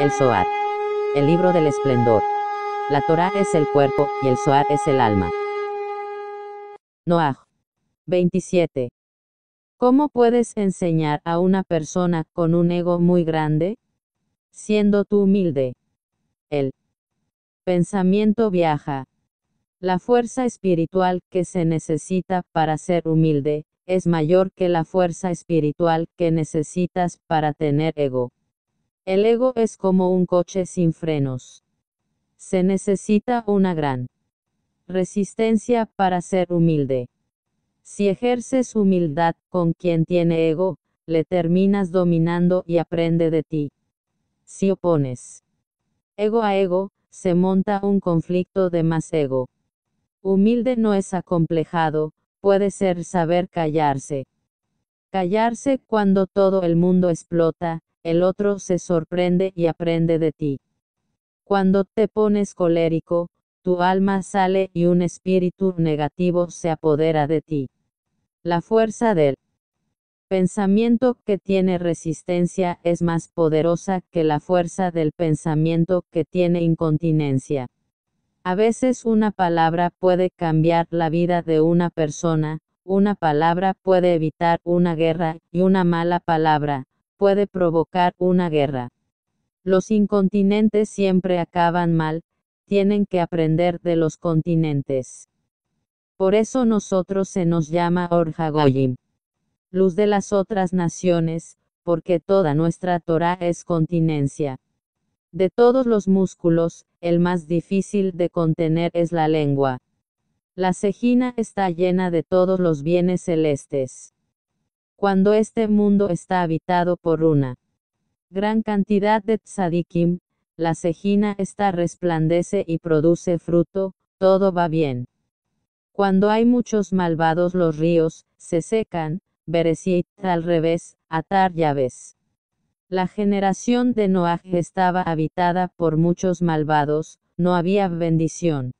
El Zohar. El libro del esplendor. La Torá es el cuerpo, y el Zohar es el alma. Noah. 27. ¿Cómo puedes enseñar a una persona con un ego muy grande? Siendo tú humilde. El pensamiento viaja. La fuerza espiritual que se necesita para ser humilde, es mayor que la fuerza espiritual que necesitas para tener ego. El ego es como un coche sin frenos. Se necesita una gran resistencia para ser humilde. Si ejerces humildad con quien tiene ego, le terminas dominando y aprende de ti. Si opones ego a ego, se monta un conflicto de más ego. Humilde no es acomplejado, puede ser saber callarse. Callarse cuando todo el mundo explota, el otro se sorprende y aprende de ti. Cuando te pones colérico, tu alma sale y un espíritu negativo se apodera de ti. La fuerza del pensamiento que tiene resistencia es más poderosa que la fuerza del pensamiento que tiene incontinencia. A veces una palabra puede cambiar la vida de una persona, una palabra puede evitar una guerra, y una mala palabra, puede provocar una guerra. Los incontinentes siempre acaban mal, tienen que aprender de los continentes. Por eso nosotros se nos llama Orjagoyim. Luz de las otras naciones, porque toda nuestra Torah es continencia. De todos los músculos, el más difícil de contener es la lengua. La cejina está llena de todos los bienes celestes cuando este mundo está habitado por una gran cantidad de tzadikim, la cejina está resplandece y produce fruto, todo va bien. Cuando hay muchos malvados los ríos, se secan, si al revés, atar llaves. La generación de Noah estaba habitada por muchos malvados, no había bendición.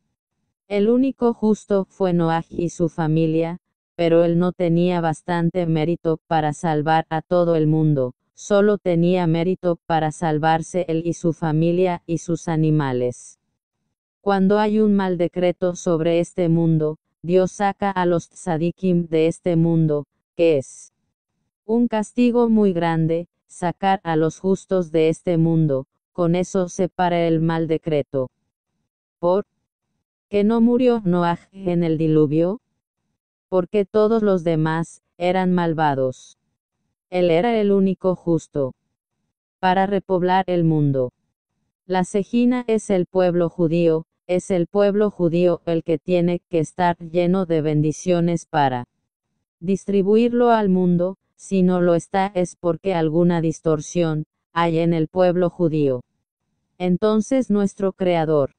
El único justo fue Noaj y su familia, pero él no tenía bastante mérito para salvar a todo el mundo, solo tenía mérito para salvarse él y su familia y sus animales. Cuando hay un mal decreto sobre este mundo, Dios saca a los tzadikim de este mundo, que es un castigo muy grande, sacar a los justos de este mundo, con eso se para el mal decreto. ¿Por qué no murió Noaj en el diluvio? porque todos los demás eran malvados. Él era el único justo. Para repoblar el mundo. La Sejina es el pueblo judío, es el pueblo judío el que tiene que estar lleno de bendiciones para distribuirlo al mundo, si no lo está es porque alguna distorsión hay en el pueblo judío. Entonces nuestro Creador,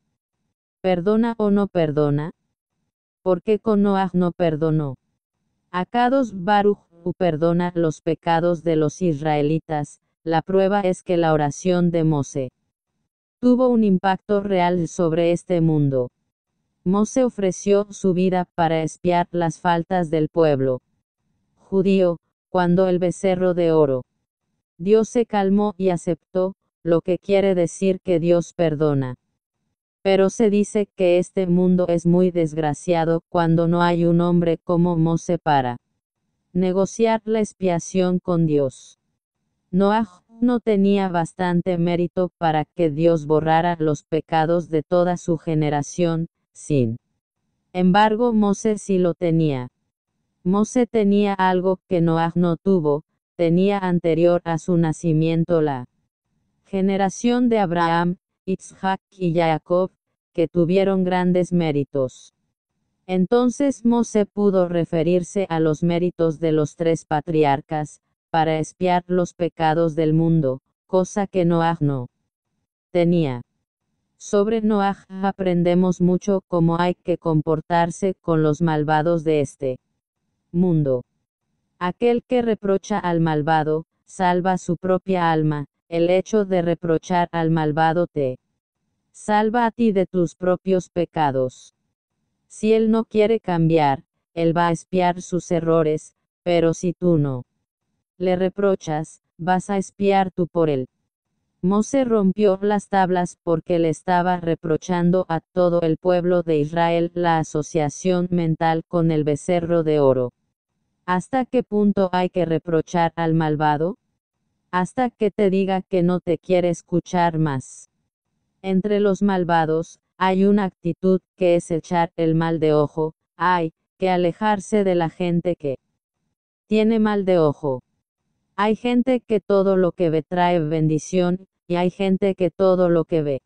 perdona o no perdona, ¿Por qué Conoah no perdonó? Acados Baruch perdona los pecados de los israelitas, la prueba es que la oración de Mose tuvo un impacto real sobre este mundo. Mose ofreció su vida para espiar las faltas del pueblo judío, cuando el becerro de oro. Dios se calmó y aceptó, lo que quiere decir que Dios perdona. Pero se dice que este mundo es muy desgraciado cuando no hay un hombre como Mose para negociar la expiación con Dios. Noah no tenía bastante mérito para que Dios borrara los pecados de toda su generación, sin embargo Mose sí lo tenía. Mose tenía algo que Noah no tuvo, tenía anterior a su nacimiento la generación de Abraham, Isaac y Jacob, que tuvieron grandes méritos. Entonces Mose pudo referirse a los méritos de los tres patriarcas, para espiar los pecados del mundo, cosa que Noah no tenía. Sobre Noah aprendemos mucho cómo hay que comportarse con los malvados de este mundo. Aquel que reprocha al malvado, salva su propia alma, el hecho de reprochar al malvado te salva a ti de tus propios pecados. Si él no quiere cambiar, él va a espiar sus errores, pero si tú no le reprochas, vas a espiar tú por él. Mose rompió las tablas porque le estaba reprochando a todo el pueblo de Israel la asociación mental con el becerro de oro. ¿Hasta qué punto hay que reprochar al malvado? hasta que te diga que no te quiere escuchar más. Entre los malvados, hay una actitud que es echar el mal de ojo, hay que alejarse de la gente que tiene mal de ojo. Hay gente que todo lo que ve trae bendición, y hay gente que todo lo que ve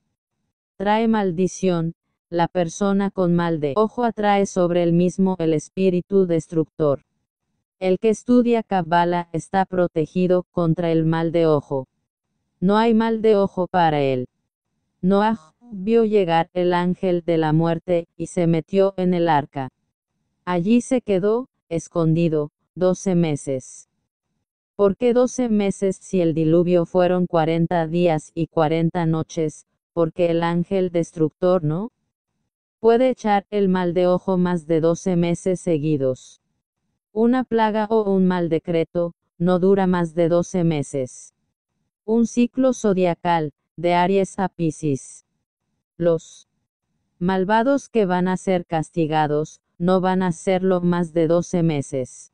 trae maldición, la persona con mal de ojo atrae sobre el mismo el espíritu destructor. El que estudia Kabbalah está protegido contra el mal de ojo. No hay mal de ojo para él. Noah vio llegar el ángel de la muerte y se metió en el arca. Allí se quedó, escondido, doce meses. ¿Por qué doce meses si el diluvio fueron cuarenta días y cuarenta noches? Porque el ángel destructor no puede echar el mal de ojo más de doce meses seguidos. Una plaga o un mal decreto, no dura más de 12 meses. Un ciclo zodiacal, de Aries a Pisces. Los malvados que van a ser castigados, no van a serlo más de 12 meses.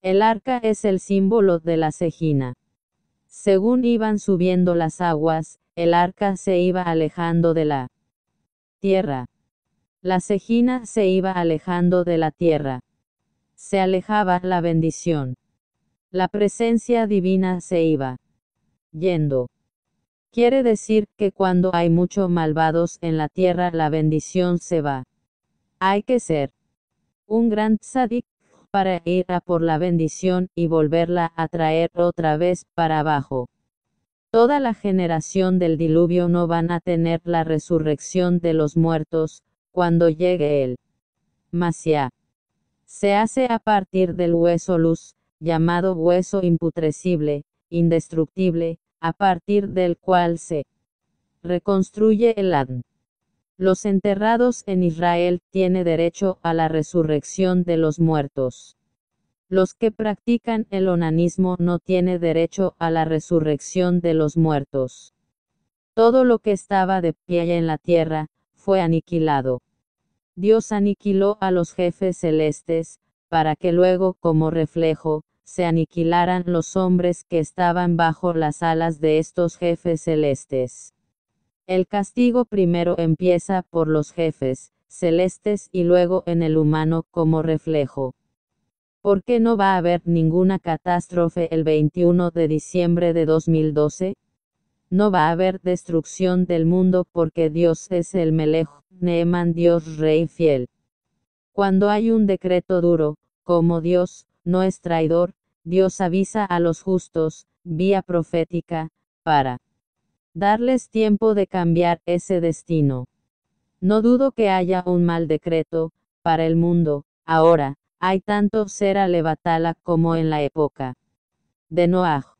El arca es el símbolo de la cejina. Según iban subiendo las aguas, el arca se iba alejando de la tierra. La cejina se iba alejando de la tierra. Se alejaba la bendición. La presencia divina se iba. Yendo. Quiere decir que cuando hay muchos malvados en la tierra la bendición se va. Hay que ser un gran tzadik para ir a por la bendición y volverla a traer otra vez para abajo. Toda la generación del diluvio no van a tener la resurrección de los muertos, cuando llegue el ya. Se hace a partir del hueso luz, llamado hueso imputrecible, indestructible, a partir del cual se reconstruye el Adn. Los enterrados en Israel tiene derecho a la resurrección de los muertos. Los que practican el onanismo no tiene derecho a la resurrección de los muertos. Todo lo que estaba de pie en la tierra, fue aniquilado. Dios aniquiló a los jefes celestes, para que luego, como reflejo, se aniquilaran los hombres que estaban bajo las alas de estos jefes celestes. El castigo primero empieza por los jefes celestes y luego en el humano como reflejo. ¿Por qué no va a haber ninguna catástrofe el 21 de diciembre de 2012? No va a haber destrucción del mundo porque Dios es el Melej, Neeman Dios Rey fiel. Cuando hay un decreto duro, como Dios, no es traidor, Dios avisa a los justos, vía profética, para darles tiempo de cambiar ese destino. No dudo que haya un mal decreto, para el mundo, ahora, hay tanto ser Levatala como en la época de Noaj.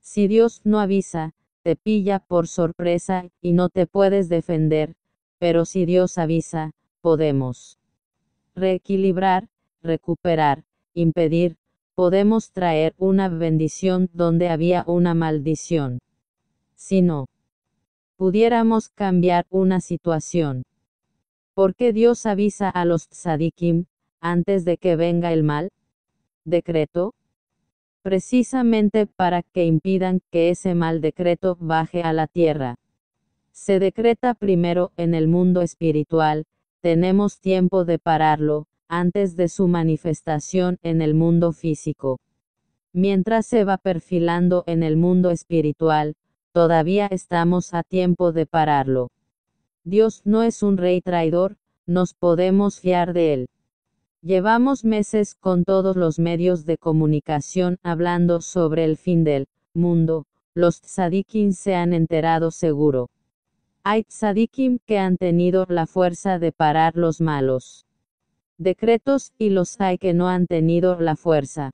Si Dios no avisa, te pilla por sorpresa, y no te puedes defender, pero si Dios avisa, podemos reequilibrar, recuperar, impedir, podemos traer una bendición donde había una maldición. Si no, pudiéramos cambiar una situación. qué Dios avisa a los tzadikim, antes de que venga el mal? Decreto precisamente para que impidan que ese mal decreto baje a la tierra. Se decreta primero en el mundo espiritual, tenemos tiempo de pararlo, antes de su manifestación en el mundo físico. Mientras se va perfilando en el mundo espiritual, todavía estamos a tiempo de pararlo. Dios no es un rey traidor, nos podemos fiar de él. Llevamos meses con todos los medios de comunicación hablando sobre el fin del mundo, los tzadikim se han enterado seguro. Hay tzadikim que han tenido la fuerza de parar los malos decretos y los hay que no han tenido la fuerza.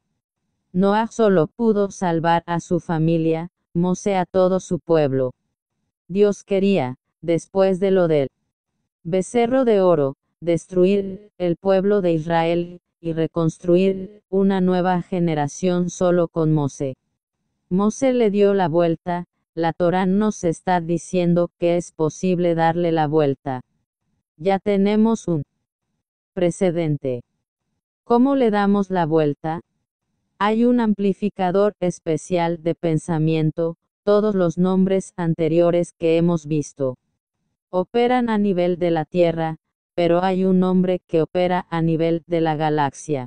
Noah solo pudo salvar a su familia, Mose a todo su pueblo. Dios quería, después de lo del becerro de oro, destruir el pueblo de Israel, y reconstruir una nueva generación solo con Mose. Mose le dio la vuelta, la Torá nos está diciendo que es posible darle la vuelta. Ya tenemos un precedente. ¿Cómo le damos la vuelta? Hay un amplificador especial de pensamiento, todos los nombres anteriores que hemos visto. Operan a nivel de la Tierra, pero hay un nombre que opera a nivel de la galaxia.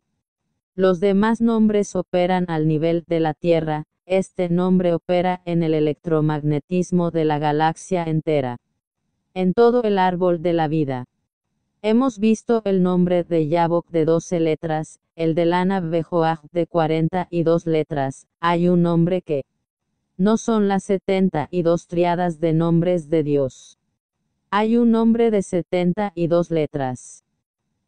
Los demás nombres operan al nivel de la Tierra, este nombre opera en el electromagnetismo de la galaxia entera. En todo el árbol de la vida. Hemos visto el nombre de Yavok de 12 letras, el de Lana Bejoaj de 42 letras, hay un nombre que no son las 72 triadas de nombres de Dios. Hay un nombre de 72 letras.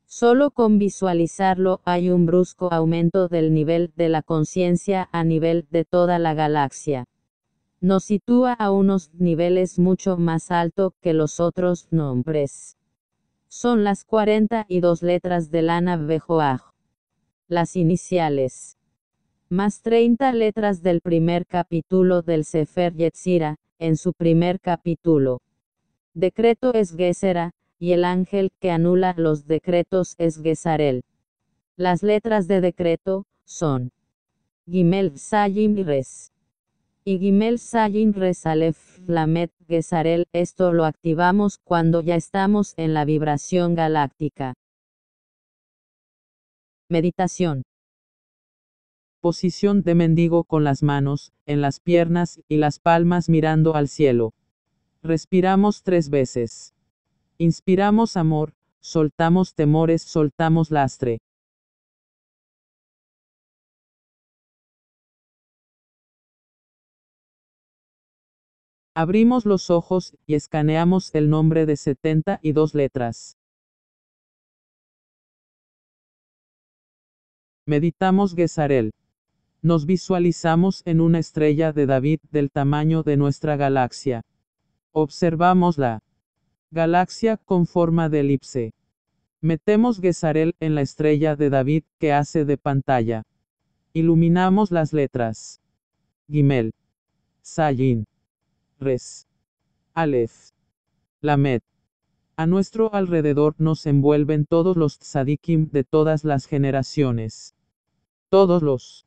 Solo con visualizarlo hay un brusco aumento del nivel de la conciencia a nivel de toda la galaxia. Nos sitúa a unos niveles mucho más alto que los otros nombres. Son las 42 letras de Lana Bejoaj. Las iniciales. Más 30 letras del primer capítulo del Sefer Yetzira, en su primer capítulo. Decreto es Gesera, y el ángel que anula los decretos es Gesarel. Las letras de decreto son Gimel y Res. Y Gimel Zayin, Res Aleph Lamet Gesarel. Esto lo activamos cuando ya estamos en la vibración galáctica. Meditación. Posición de mendigo con las manos, en las piernas y las palmas mirando al cielo. Respiramos tres veces. Inspiramos amor, soltamos temores, soltamos lastre. Abrimos los ojos y escaneamos el nombre de 72 letras. Meditamos Gesarel. Nos visualizamos en una estrella de David del tamaño de nuestra galaxia. Observamos la galaxia con forma de elipse. Metemos Gesarel en la estrella de David que hace de pantalla. Iluminamos las letras. Gimel. Sayin. Res. Aleph. Lamed. A nuestro alrededor nos envuelven todos los tzadikim de todas las generaciones. Todos los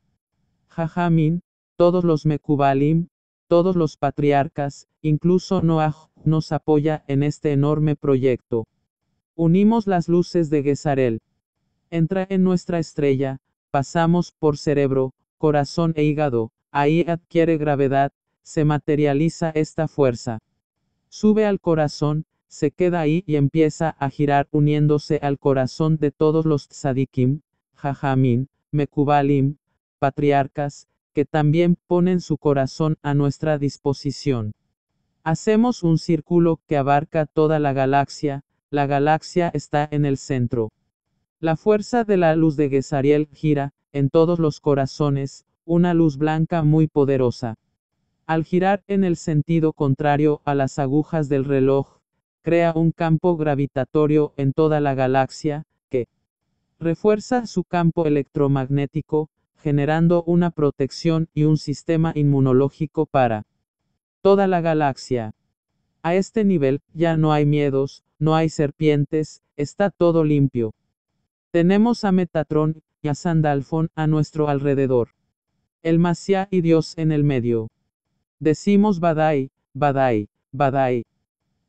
Jajamin, todos los Mekubalim, todos los patriarcas, incluso Noah, nos apoya en este enorme proyecto. Unimos las luces de Gezarel. Entra en nuestra estrella, pasamos por cerebro, corazón e hígado, ahí adquiere gravedad, se materializa esta fuerza. Sube al corazón, se queda ahí y empieza a girar uniéndose al corazón de todos los tzadikim, jajamín, mekubalim, patriarcas, que también ponen su corazón a nuestra disposición. Hacemos un círculo que abarca toda la galaxia, la galaxia está en el centro. La fuerza de la luz de Gesariel gira, en todos los corazones, una luz blanca muy poderosa. Al girar en el sentido contrario a las agujas del reloj, crea un campo gravitatorio en toda la galaxia, que refuerza su campo electromagnético, generando una protección y un sistema inmunológico para toda la galaxia. A este nivel, ya no hay miedos, no hay serpientes, está todo limpio. Tenemos a Metatron y a Sandalfon a nuestro alrededor. El Masiá y Dios en el medio. Decimos Badai, Badai, Badai.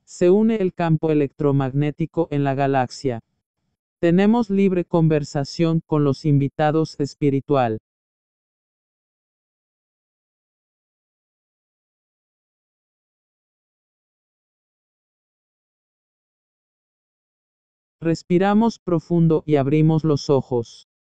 Se une el campo electromagnético en la galaxia. Tenemos libre conversación con los invitados espiritual. Respiramos profundo y abrimos los ojos.